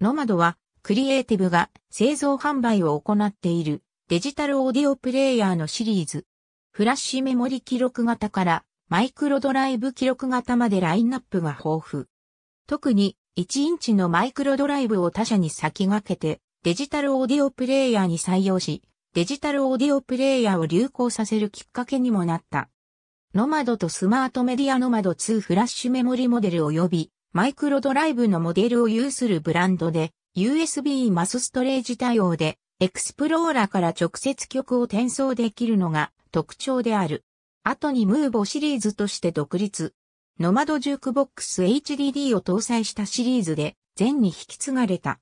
ノマドは、クリエイティブが製造販売を行っているデジタルオーディオプレイヤーのシリーズ。フラッシュメモリ記録型からマイクロドライブ記録型までラインナップが豊富。特に1インチのマイクロドライブを他社に先駆けてデジタルオーディオプレイヤーに採用し、デジタルオーディオプレイヤーを流行させるきっかけにもなった。ノマドとスマートメディアノマド2フラッシュメモリモデル及びマイクロドライブのモデルを有するブランドで、USB マスストレージ対応で、エクスプローラから直接曲を転送できるのが特徴である。後にムーボシリーズとして独立。ノマドジュークボックス HDD を搭載したシリーズで、全に引き継がれた。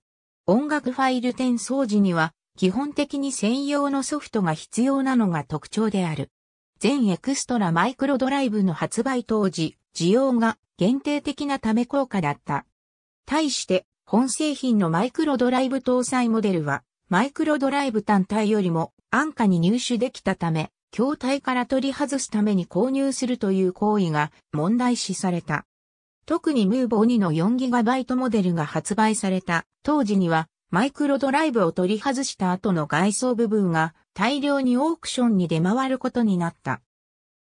音楽ファイル転送時には、基本的に専用のソフトが必要なのが特徴である。全エクストラマイクロドライブの発売当時、需要が限定的なため効果だった。対して、本製品のマイクロドライブ搭載モデルは、マイクロドライブ単体よりも安価に入手できたため、筐体から取り外すために購入するという行為が問題視された。特にムーボー2の 4GB モデルが発売された当時にはマイクロドライブを取り外した後の外装部分が大量にオークションに出回ることになった。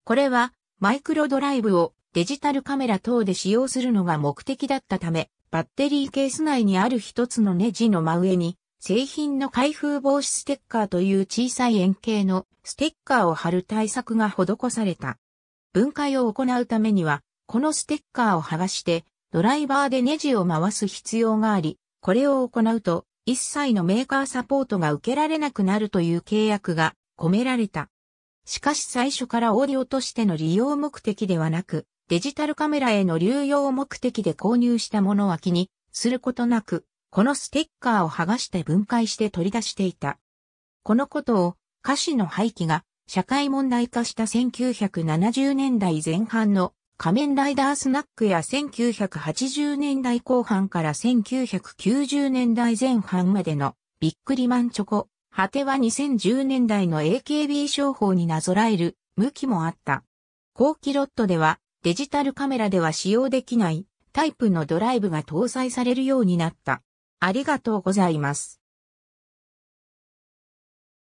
これはマイクロドライブをデジタルカメラ等で使用するのが目的だったため、バッテリーケース内にある一つのネジの真上に、製品の開封防止ステッカーという小さい円形のステッカーを貼る対策が施された。分解を行うためには、このステッカーを剥がして、ドライバーでネジを回す必要があり、これを行うと、一切のメーカーサポートが受けられなくなるという契約が込められた。しかし最初からオーディオとしての利用目的ではなく、デジタルカメラへの流用目的で購入したものは気にすることなく、このステッカーを剥がして分解して取り出していた。このことを歌詞の廃棄が社会問題化した1970年代前半の仮面ライダースナックや1980年代後半から1990年代前半までのビックリマンチョコ、果ては2010年代の AKB 商法になぞらえる向きもあった。後期ロットではデジタルカメラでは使用できないタイプのドライブが搭載されるようになった。ありがとうございます。